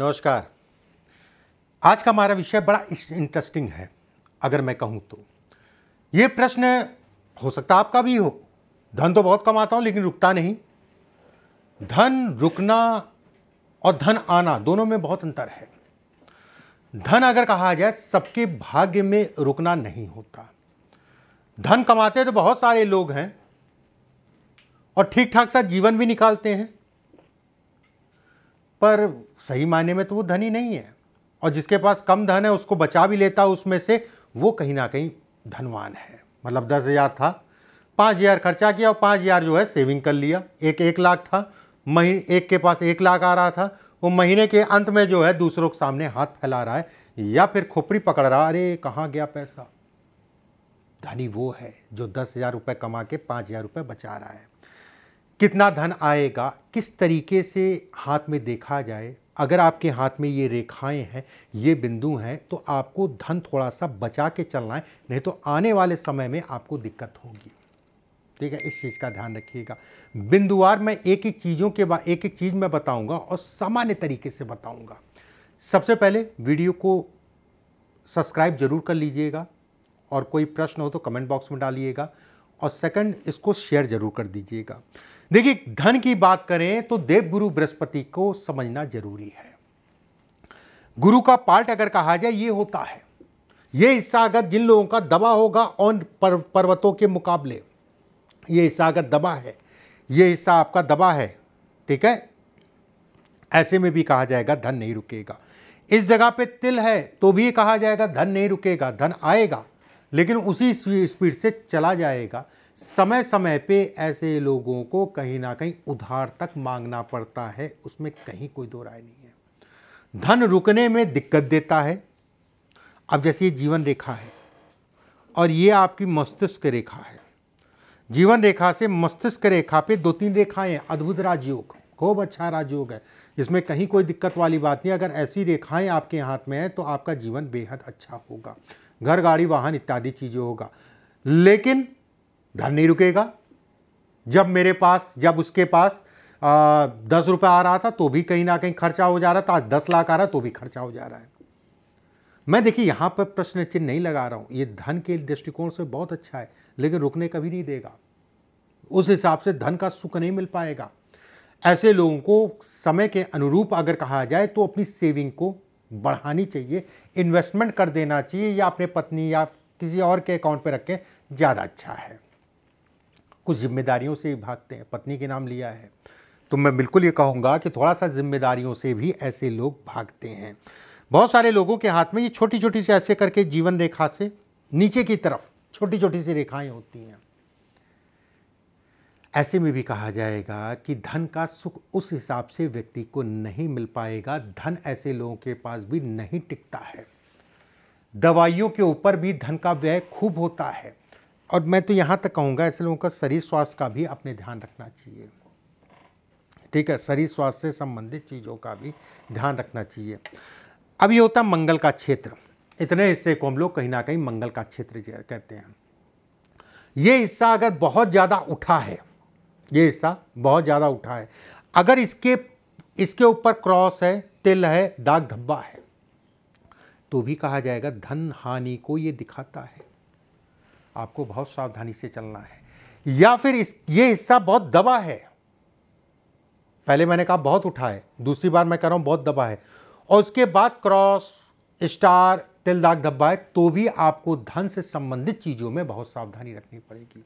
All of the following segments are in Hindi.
नमस्कार आज का हमारा विषय बड़ा इंटरेस्टिंग है अगर मैं कहूँ तो ये प्रश्न हो सकता आपका भी हो धन तो बहुत कमाता हूँ लेकिन रुकता नहीं धन रुकना और धन आना दोनों में बहुत अंतर है धन अगर कहा जाए सबके भाग्य में रुकना नहीं होता धन कमाते तो बहुत सारे लोग हैं और ठीक ठाक सा जीवन भी निकालते हैं पर सही मायने में तो वो धनी नहीं है और जिसके पास कम धन है उसको बचा भी लेता उसमें से वो कहीं ना कहीं धनवान है मतलब दस हज़ार था पाँच हज़ार खर्चा किया और पाँच हज़ार जो है सेविंग कर लिया एक एक लाख था मही एक के पास एक लाख आ रहा था वो महीने के अंत में जो है दूसरों के सामने हाथ फैला रहा है या फिर खोपड़ी पकड़ रहा अरे कहाँ गया पैसा धनी वो है जो दस हज़ार रुपये कमा के पाँच हज़ार रुपये बचा रहा है कितना धन आएगा किस तरीके से हाथ में देखा जाए अगर आपके हाथ में ये रेखाएं हैं ये बिंदु हैं तो आपको धन थोड़ा सा बचा के चलना है नहीं तो आने वाले समय में आपको दिक्कत होगी ठीक है इस चीज़ का ध्यान रखिएगा बिंदुवार मैं एक एक चीज़ों के बाद एक एक चीज़ मैं बताऊंगा और सामान्य तरीके से बताऊंगा सबसे पहले वीडियो को सब्सक्राइब जरूर कर लीजिएगा और कोई प्रश्न हो तो कमेंट बॉक्स में डालिएगा और सेकंड इसको शेयर ज़रूर कर दीजिएगा देखिए धन की बात करें तो देवगुरु बृहस्पति को समझना जरूरी है गुरु का पार्ट अगर कहा जाए ये होता है ये हिस्सा अगर जिन लोगों का दबा होगा ऑन पर्वतों के मुकाबले ये हिस्सा अगर दबा है ये हिस्सा आपका दबा है ठीक है ऐसे में भी कहा जाएगा धन नहीं रुकेगा इस जगह पे तिल है तो भी कहा जाएगा धन नहीं रुकेगा धन आएगा लेकिन उसी स्पीड से चला जाएगा समय समय पे ऐसे लोगों को कहीं ना कहीं उधार तक मांगना पड़ता है उसमें कहीं कोई दो राय नहीं है धन रुकने में दिक्कत देता है अब जैसे ये जीवन रेखा है और ये आपकी मस्तिष्क रेखा है जीवन रेखा से मस्तिष्क रेखा पे दो तीन रेखाएं अद्भुत राजयोग खूब अच्छा राजयोग है इसमें कहीं कोई दिक्कत वाली बात नहीं अगर ऐसी रेखाएं आपके हाथ में हैं तो आपका जीवन बेहद अच्छा होगा घर गाड़ी वाहन इत्यादि चीज़ें होगा लेकिन धन नहीं रुकेगा जब मेरे पास जब उसके पास आ, दस रुपये आ रहा था तो भी कहीं ना कहीं खर्चा हो जा रहा था आज दस लाख आ रहा तो भी खर्चा हो जा रहा है मैं देखिए यहाँ पर प्रश्न चिन्ह नहीं लगा रहा हूँ ये धन के दृष्टिकोण से बहुत अच्छा है लेकिन रुकने कभी नहीं देगा उस हिसाब से धन का सुख नहीं मिल पाएगा ऐसे लोगों को समय के अनुरूप अगर कहा जाए तो अपनी सेविंग को बढ़ानी चाहिए इन्वेस्टमेंट कर देना चाहिए या अपने पत्नी या किसी और के अकाउंट पर रखें ज़्यादा अच्छा है कुछ जिम्मेदारियों से भी भागते हैं पत्नी के नाम लिया है तो मैं बिल्कुल ये कहूँगा कि थोड़ा सा जिम्मेदारियों से भी ऐसे लोग भागते हैं बहुत सारे लोगों के हाथ में ये छोटी छोटी से ऐसे करके जीवन रेखा से नीचे की तरफ छोटी छोटी सी रेखाएं होती हैं ऐसे में भी कहा जाएगा कि धन का सुख उस हिसाब से व्यक्ति को नहीं मिल पाएगा धन ऐसे लोगों के पास भी नहीं टिकता है दवाइयों के ऊपर भी धन का व्यय खूब होता है और मैं तो यहाँ तक कहूँगा ऐसे लोगों का शरीर स्वास्थ्य का भी अपने ध्यान रखना चाहिए ठीक है शरीर स्वास्थ्य से संबंधित चीज़ों का भी ध्यान रखना चाहिए अब ये होता मंगल का क्षेत्र इतने हिस्से को हम लोग कहीं ना कहीं मंगल का क्षेत्र कहते हैं ये हिस्सा अगर बहुत ज़्यादा उठा है ये हिस्सा बहुत ज़्यादा उठा है अगर इसके इसके ऊपर क्रॉस है तिल है दाग धब्बा है तो भी कहा जाएगा धन हानि को ये दिखाता है आपको बहुत सावधानी से चलना है या फिर इस ये हिस्सा बहुत दबा है पहले मैंने कहा बहुत उठा है दूसरी बार मैं कह रहा हूँ बहुत दबा है और उसके बाद क्रॉस स्टार तिल दाग धब्बा है तो भी आपको धन से संबंधित चीज़ों में बहुत सावधानी रखनी पड़ेगी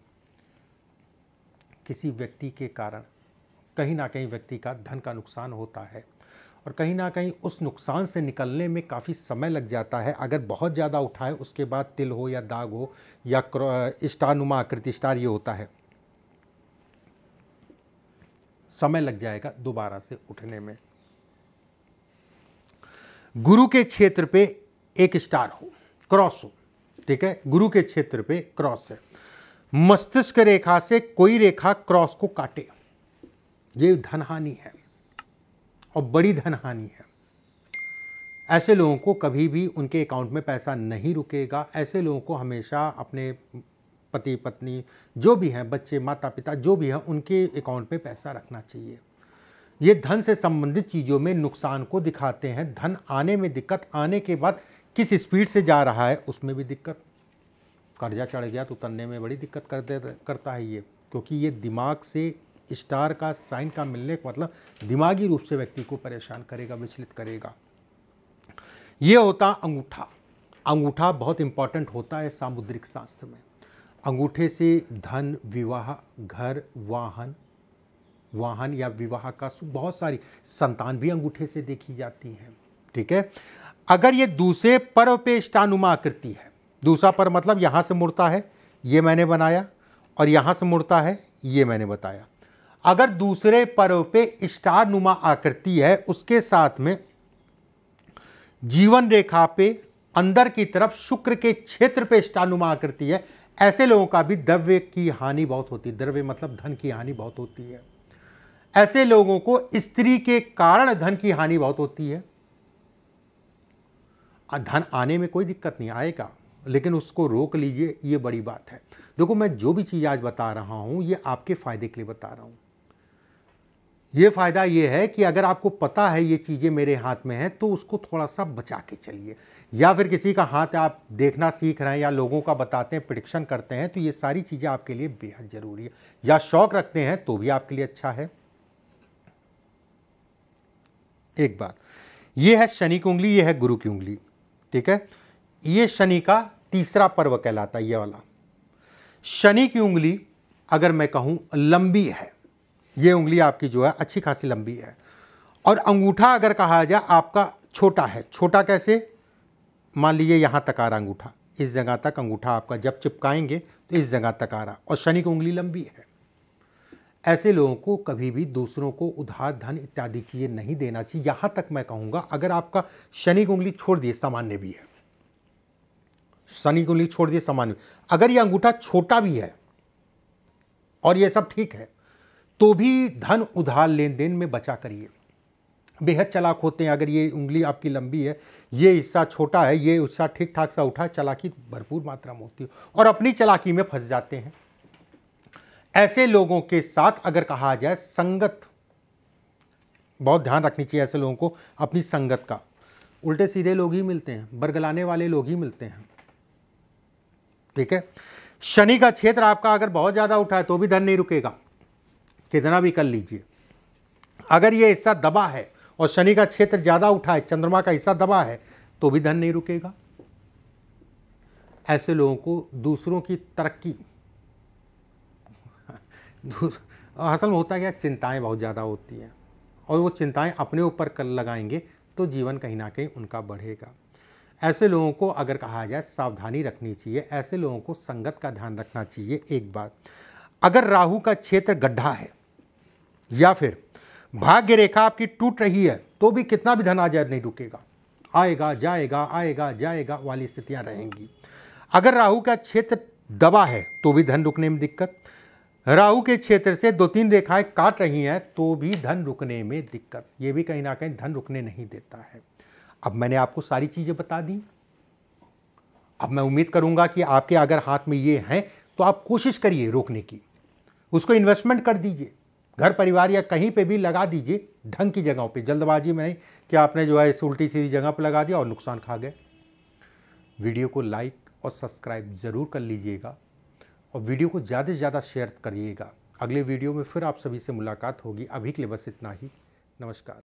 किसी व्यक्ति के कारण कहीं ना कहीं व्यक्ति का धन का नुकसान होता है और कहीं ना कहीं उस नुकसान से निकलने में काफ़ी समय लग जाता है अगर बहुत ज़्यादा उठाए उसके बाद तिल हो या दाग हो या स्टानुमा आकृति स्टार ये होता है समय लग जाएगा दोबारा से उठने में गुरु के क्षेत्र पे एक स्टार हो क्रॉस हो ठीक है गुरु के क्षेत्र पे क्रॉस है मस्तिष्क रेखा से कोई रेखा क्रॉस को काटे ये धनहानि है और बड़ी धन हानि है ऐसे लोगों को कभी भी उनके अकाउंट में पैसा नहीं रुकेगा ऐसे लोगों को हमेशा अपने पति पत्नी जो भी हैं बच्चे माता पिता जो भी हैं उनके अकाउंट में पैसा रखना चाहिए ये धन से संबंधित चीज़ों में नुकसान को दिखाते हैं धन आने में दिक्कत आने के बाद किस स्पीड से जा रहा है उसमें भी दिक्कत कर्जा चढ़ गया तो उतरने में बड़ी दिक्कत कर दे करता है ये क्योंकि ये दिमाग से स्टार का साइन का मिलने का मतलब दिमागी रूप से व्यक्ति को परेशान करेगा विचलित करेगा ये होता अंगूठा अंगूठा बहुत इंपॉर्टेंट होता है सामुद्रिक शास्त्र में अंगूठे से धन विवाह घर वाहन वाहन या विवाह का बहुत सारी संतान भी अंगूठे से देखी जाती हैं ठीक है अगर ये दूसरे पर्व पे इष्टानुमा आकृति है दूसरा पर्व मतलब यहाँ से मुड़ता है ये मैंने बनाया और यहाँ से मुड़ता है ये मैंने बताया अगर दूसरे पर्व पे स्टार नुमा आकृति है उसके साथ में जीवन रेखा पे अंदर की तरफ शुक्र के क्षेत्र पे स्टार नुमा आकृति है ऐसे लोगों का भी द्रव्य की हानि बहुत होती है द्रव्य मतलब धन की हानि बहुत होती है ऐसे लोगों को स्त्री के कारण धन की हानि बहुत होती है धन आने में कोई दिक्कत नहीं आएगा लेकिन उसको रोक लीजिए ये बड़ी बात है देखो मैं जो भी चीज़ आज बता रहा हूँ ये आपके फ़ायदे के लिए बता रहा हूँ ये फ़ायदा ये है कि अगर आपको पता है ये चीज़ें मेरे हाथ में हैं तो उसको थोड़ा सा बचा के चलिए या फिर किसी का हाथ आप देखना सीख रहे हैं या लोगों का बताते हैं प्रडिक्शन करते हैं तो ये सारी चीज़ें आपके लिए बेहद ज़रूरी है या शौक रखते हैं तो भी आपके लिए अच्छा है एक बात ये है शनि की उंगली ये है गुरु की उंगली ठीक है ये शनि का तीसरा पर्व कहलाता है ये वाला शनि की उंगली अगर मैं कहूँ लंबी है ये उंगली आपकी जो है अच्छी खासी लंबी है और अंगूठा अगर कहा जाए आपका छोटा है छोटा कैसे मान लीजिए यहाँ तक आ रहा अंगूठा इस जगह तक अंगूठा आपका जब चिपकाएंगे तो इस जगह तक आ रहा और शनि की उंगली लंबी है ऐसे लोगों को कभी भी दूसरों को उधार धन इत्यादि चीज़ें नहीं देना चाहिए यहाँ तक मैं कहूँगा अगर आपका शनि की उंगली छोड़ दिए सामान्य भी है शनि की उंगली छोड़ दिए सामान्य अगर ये अंगूठा छोटा भी है और ये सब ठीक है तो भी धन उधार लेन देन में बचा करिए बेहद चलाक होते हैं अगर ये उंगली आपकी लंबी है ये हिस्सा छोटा है ये हिस्सा ठीक ठाक सा उठा चलाकी भरपूर मात्रा में होती है और अपनी चलाकी में फंस जाते हैं ऐसे लोगों के साथ अगर कहा जाए संगत बहुत ध्यान रखनी चाहिए ऐसे लोगों को अपनी संगत का उल्टे सीधे लोग ही मिलते हैं बरगलाने वाले लोग ही मिलते हैं ठीक है शनि का क्षेत्र आपका अगर बहुत ज़्यादा उठा है तो भी धन नहीं रुकेगा कितना भी कर लीजिए अगर ये हिस्सा दबा है और शनि का क्षेत्र ज़्यादा उठा है चंद्रमा का हिस्सा दबा है तो भी धन नहीं रुकेगा ऐसे लोगों को दूसरों की तरक्की असल में होता क्या चिंताएं बहुत ज़्यादा होती हैं और वो चिंताएं अपने ऊपर कर लगाएंगे तो जीवन कहीं ना कहीं उनका बढ़ेगा ऐसे लोगों को अगर कहा जाए सावधानी रखनी चाहिए ऐसे लोगों को संगत का ध्यान रखना चाहिए एक बात अगर राहु का क्षेत्र गड्ढा है या फिर भाग्य रेखा आपकी टूट रही है तो भी कितना भी धन आ जाए नहीं रुकेगा आएगा जाएगा आएगा जाएगा वाली स्थितियां रहेंगी अगर राहु का क्षेत्र दबा है तो भी धन रुकने में दिक्कत राहु के क्षेत्र से दो तीन रेखाएं काट रही हैं तो भी धन रुकने में दिक्कत ये भी कहीं ना कहीं धन रुकने नहीं देता है अब मैंने आपको सारी चीज़ें बता दी अब मैं उम्मीद करूंगा कि आपके अगर हाथ में ये हैं तो आप कोशिश करिए रोकने की उसको इन्वेस्टमेंट कर दीजिए घर परिवार या कहीं पे भी लगा दीजिए ढंग की जगहों पे जल्दबाजी में नहीं कि आपने जो है इस उल्टी सीधी जगह पर लगा दिया और नुकसान खा गए वीडियो को लाइक और सब्सक्राइब ज़रूर कर लीजिएगा और वीडियो को ज़्यादा से ज़्यादा शेयर करिएगा अगले वीडियो में फिर आप सभी से मुलाकात होगी अभी के लिए बस इतना ही नमस्कार